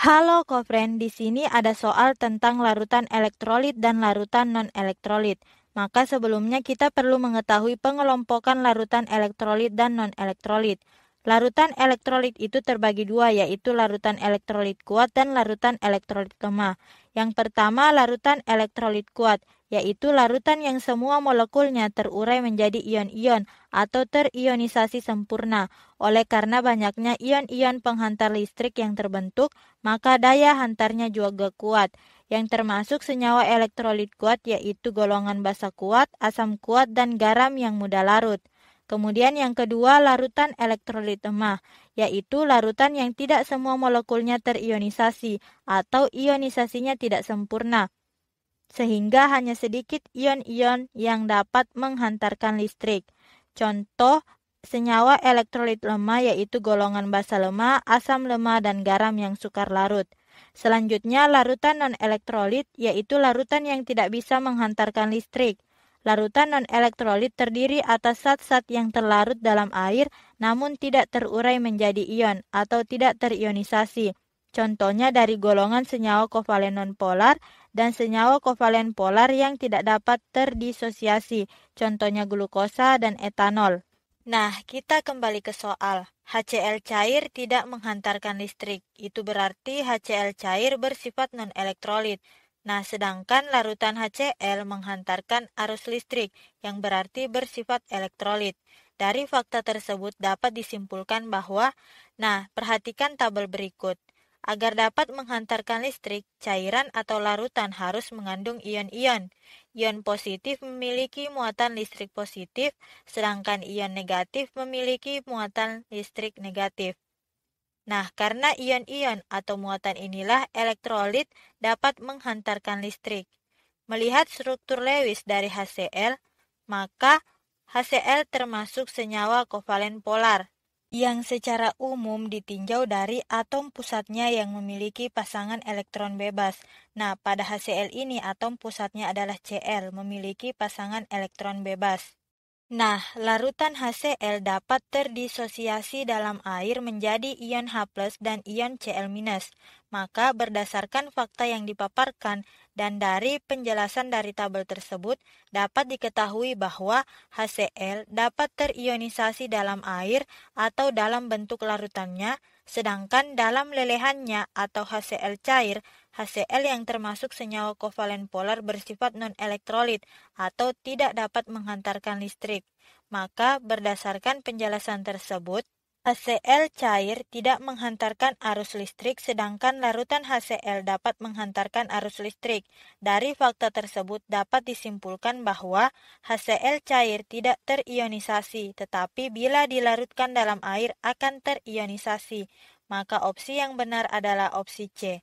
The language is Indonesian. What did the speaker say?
Halo Kofren, di sini ada soal tentang larutan elektrolit dan larutan non-elektrolit. Maka sebelumnya kita perlu mengetahui pengelompokan larutan elektrolit dan non-elektrolit. Larutan elektrolit itu terbagi dua, yaitu larutan elektrolit kuat dan larutan elektrolit lemah. Yang pertama, larutan elektrolit kuat, yaitu larutan yang semua molekulnya terurai menjadi ion-ion atau terionisasi sempurna. Oleh karena banyaknya ion-ion penghantar listrik yang terbentuk, maka daya hantarnya juga kuat yang termasuk senyawa elektrolit kuat yaitu golongan basa kuat, asam kuat, dan garam yang mudah larut. Kemudian yang kedua larutan elektrolit lemah, yaitu larutan yang tidak semua molekulnya terionisasi atau ionisasinya tidak sempurna sehingga hanya sedikit ion-ion yang dapat menghantarkan listrik. Contoh, senyawa elektrolit lemah yaitu golongan basa lemah, asam lemah, dan garam yang sukar larut. Selanjutnya, larutan non-elektrolit yaitu larutan yang tidak bisa menghantarkan listrik. Larutan non-elektrolit terdiri atas zat-zat yang terlarut dalam air namun tidak terurai menjadi ion atau tidak terionisasi Contohnya dari golongan senyawa kovalen nonpolar dan senyawa kovalen polar yang tidak dapat terdisosiasi, contohnya glukosa dan etanol. Nah, kita kembali ke soal. HCl cair tidak menghantarkan listrik. Itu berarti HCl cair bersifat non-elektrolit. Nah, sedangkan larutan HCl menghantarkan arus listrik, yang berarti bersifat elektrolit. Dari fakta tersebut dapat disimpulkan bahwa, nah, perhatikan tabel berikut. Agar dapat menghantarkan listrik, cairan atau larutan harus mengandung ion-ion. Ion positif memiliki muatan listrik positif, sedangkan ion negatif memiliki muatan listrik negatif. Nah, karena ion-ion atau muatan inilah elektrolit dapat menghantarkan listrik. Melihat struktur Lewis dari HCl, maka HCl termasuk senyawa kovalen polar yang secara umum ditinjau dari atom pusatnya yang memiliki pasangan elektron bebas. Nah, pada HCl ini atom pusatnya adalah Cl, memiliki pasangan elektron bebas. Nah, larutan HCl dapat terdisosiasi dalam air menjadi ion H+ dan ion Cl-. Maka berdasarkan fakta yang dipaparkan dan dari penjelasan dari tabel tersebut dapat diketahui bahwa HCl dapat terionisasi dalam air atau dalam bentuk larutannya, sedangkan dalam lelehannya atau HCl cair HCl yang termasuk senyawa kovalen polar bersifat non-elektrolit atau tidak dapat menghantarkan listrik. Maka, berdasarkan penjelasan tersebut, HCl cair tidak menghantarkan arus listrik, sedangkan larutan HCl dapat menghantarkan arus listrik. Dari fakta tersebut dapat disimpulkan bahwa HCl cair tidak terionisasi, tetapi bila dilarutkan dalam air akan terionisasi. Maka opsi yang benar adalah opsi C.